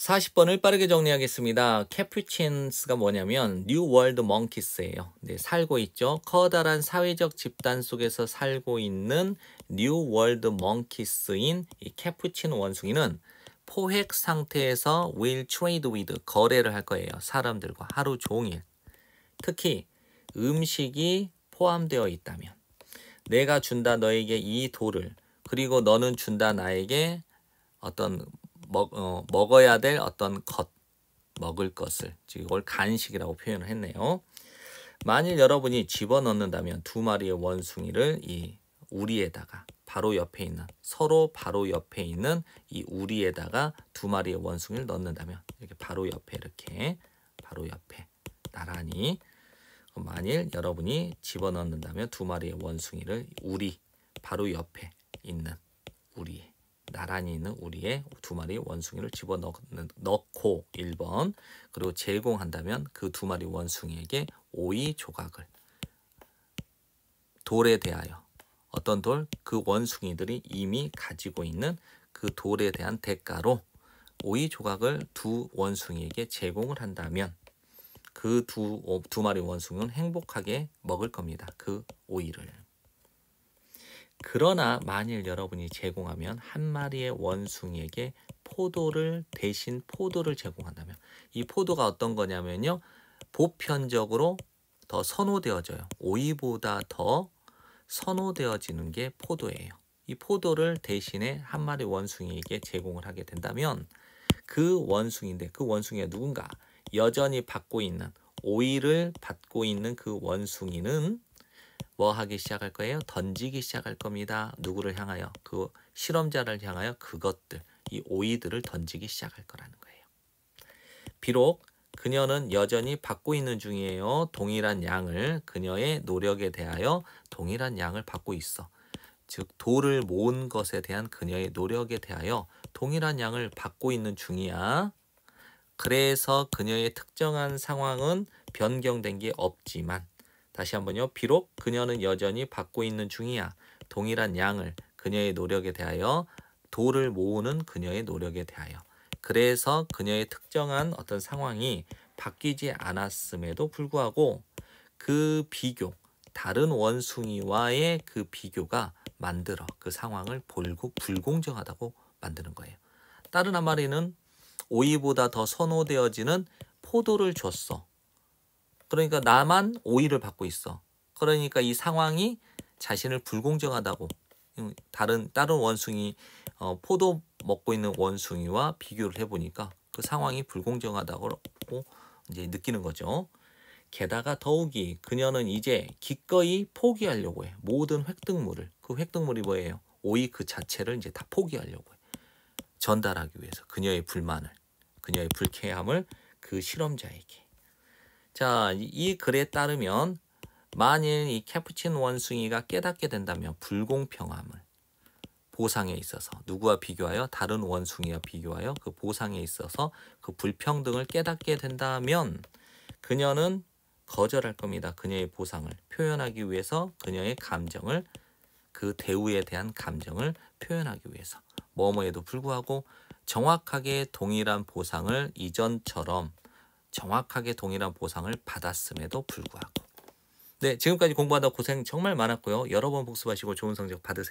40번을 빠르게 정리하겠습니다. 캐푸친스가 뭐냐면 뉴 월드 멍키스예요. 네, 살고 있죠. 커다란 사회적 집단 속에서 살고 있는 뉴 월드 멍키스인 이 캐푸친 원숭이는 포획 상태에서 will trade with 거래를 할 거예요. 사람들과 하루 종일. 특히 음식이 포함되어 있다면 내가 준다 너에게 이 돌을 그리고 너는 준다 나에게 어떤 먹, 어, 먹어야 될 어떤 것, 먹을 것을 즉 이걸 간식이라고 표현을 했네요. 만일 여러분이 집어넣는다면 두 마리의 원숭이를 이 우리에다가 바로 옆에 있는 서로 바로 옆에 있는 이 우리에다가 두 마리의 원숭이를 넣는다면 이렇게 바로 옆에 이렇게 바로 옆에 나란히 만일 여러분이 집어넣는다면 두 마리의 원숭이를 우리 바로 옆에 있는 우리 에 나란히 있는 우리의 두 마리 원숭이를 집어넣고 1번 그리고 제공한다면 그 두 마리 원숭이에게 오이 조각을 돌에 대하여 어떤 돌? 그 원숭이들이 이미 가지고 있는 그 돌에 대한 대가로 오이 조각을 두 원숭이에게 제공을 한다면 그 두두 어, 두 마리 원숭이는 행복하게 먹을 겁니다. 그 오이를. 그러나 만일 여러분이 제공하면 한 마리의 원숭이에게 포도를 대신 포도를 제공한다면 이 포도가 어떤 거냐면요. 보편적으로 더 선호되어져요. 오이보다 더 선호되어지는 게 포도예요. 이 포도를 대신에 한 마리 원숭이에게 제공을 하게 된다면 그 원숭이인데 그 원숭이가 누군가 여전히 받고 있는 오이를 받고 있는 그 원숭이는 뭐 하기 시작할 거예요? 던지기 시작할 겁니다. 누구를 향하여? 그 실험자를 향하여 그것들, 이 오이들을 던지기 시작할 거라는 거예요. 비록 그녀는 여전히 받고 있는 중이에요. 동일한 양을 그녀의 노력에 대하여 동일한 양을 받고 있어. 즉 돌을 모은 것에 대한 그녀의 노력에 대하여 동일한 양을 받고 있는 중이야. 그래서 그녀의 특정한 상황은 변경된 게 없지만 다시 한번요. 비록 그녀는 여전히 받고 있는 중이야. 동일한 양을 그녀의 노력에 대하여 도를 모으는 그녀의 노력에 대하여 그래서 그녀의 특정한 어떤 상황이 바뀌지 않았음에도 불구하고 그 비교 다른 원숭이와의 그 비교가 만들어 그 상황을 볼고 불공정하다고 만드는 거예요. 다른 한 마리는 오이보다 더 선호되어지는 포도를 줬어. 그러니까 나만 오이를 받고 있어. 그러니까 이 상황이 자신을 불공정하다고 다른 다른 원숭이 어, 포도 먹고 있는 원숭이와 비교를 해보니까 그 상황이 불공정하다고 이제 느끼는 거죠. 게다가 더욱이 그녀는 이제 기꺼이 포기하려고 해. 모든 획득물을. 그 획득물이 뭐예요? 오이 그 자체를 이제 다 포기하려고 해. 전달하기 위해서 그녀의 불만을, 그녀의 불쾌함을 그 실험자에게. 자, 이 글에 따르면 만일 이 캐푸친 원숭이가 깨닫게 된다면 불공평함을 보상에 있어서 누구와 비교하여 다른 원숭이와 비교하여 그 보상에 있어서 그 불평등을 깨닫게 된다면 그녀는 거절할 겁니다. 그녀의 보상을 표현하기 위해서 그녀의 감정을 그 대우에 대한 감정을 표현하기 위해서 뭐뭐에도 불구하고 정확하게 동일한 보상을 이전처럼 정확하게 동일한 보상을 받았음에도 불구하고 네 지금까지 공부하다 고생 정말 많았고요 여러 번 복습하시고 좋은 성적 받으세요.